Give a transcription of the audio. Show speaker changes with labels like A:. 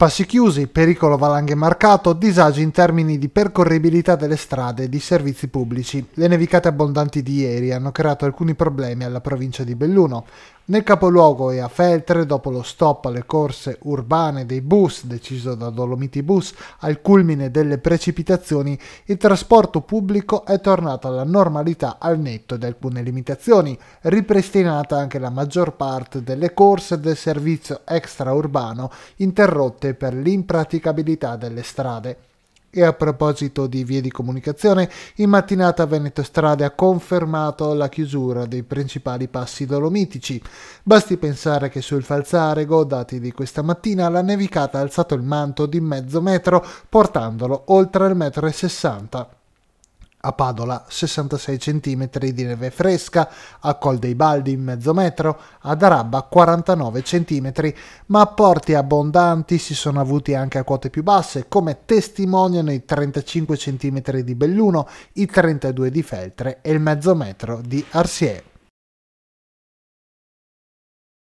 A: Passi chiusi, pericolo valanghe marcato, disagi in termini di percorribilità delle strade e di servizi pubblici. Le nevicate abbondanti di ieri hanno creato alcuni problemi alla provincia di Belluno. Nel capoluogo e a Feltre, dopo lo stop alle corse urbane dei bus deciso da Dolomiti Bus al culmine delle precipitazioni, il trasporto pubblico è tornato alla normalità al netto di alcune limitazioni, ripristinata anche la maggior parte delle corse del servizio extraurbano interrotte sfruttate per l'impraticabilità delle strade. E a proposito di vie di comunicazione, in mattinata Veneto Strade ha confermato la chiusura dei principali passi dolomitici. Basti pensare che sul falzarego, dati di questa mattina, la nevicata ha alzato il manto di mezzo metro, portandolo oltre il metro e sessanta. A Padola 66 cm di neve fresca, a Col dei Baldi mezzo metro, ad Arabba 49 cm, ma apporti abbondanti si sono avuti anche a quote più basse, come testimoniano i 35 cm di Belluno, i 32 di Feltre e il mezzo metro di Arsier.